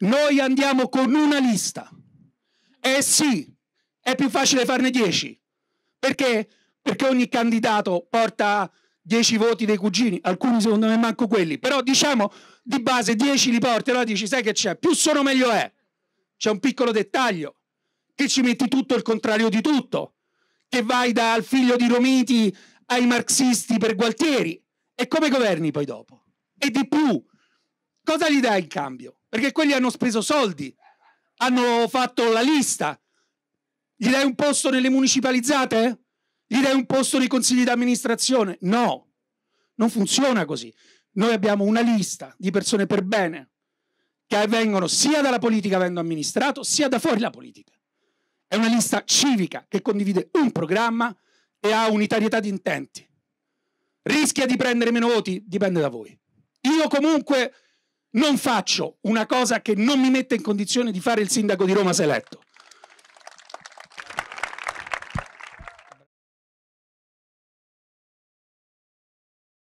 Noi andiamo con una lista. Eh sì, è più facile farne 10. Perché? Perché ogni candidato porta 10 voti dei cugini, alcuni secondo me manco quelli, però diciamo di base 10 li porti, allora dici sai che c'è, più sono meglio è. C'è un piccolo dettaglio, che ci metti tutto il contrario di tutto, che vai dal figlio di Romiti ai marxisti per Gualtieri. E come governi poi dopo? E di più, cosa gli dai in cambio? Perché quelli hanno speso soldi, hanno fatto la lista. Gli dai un posto nelle municipalizzate? Gli dai un posto nei consigli d'amministrazione? No, non funziona così. Noi abbiamo una lista di persone per bene che vengono sia dalla politica avendo amministrato, sia da fuori la politica. È una lista civica che condivide un programma e ha unitarietà di intenti. Rischia di prendere meno voti? Dipende da voi. Io comunque non faccio una cosa che non mi mette in condizione di fare il sindaco di Roma se eletto.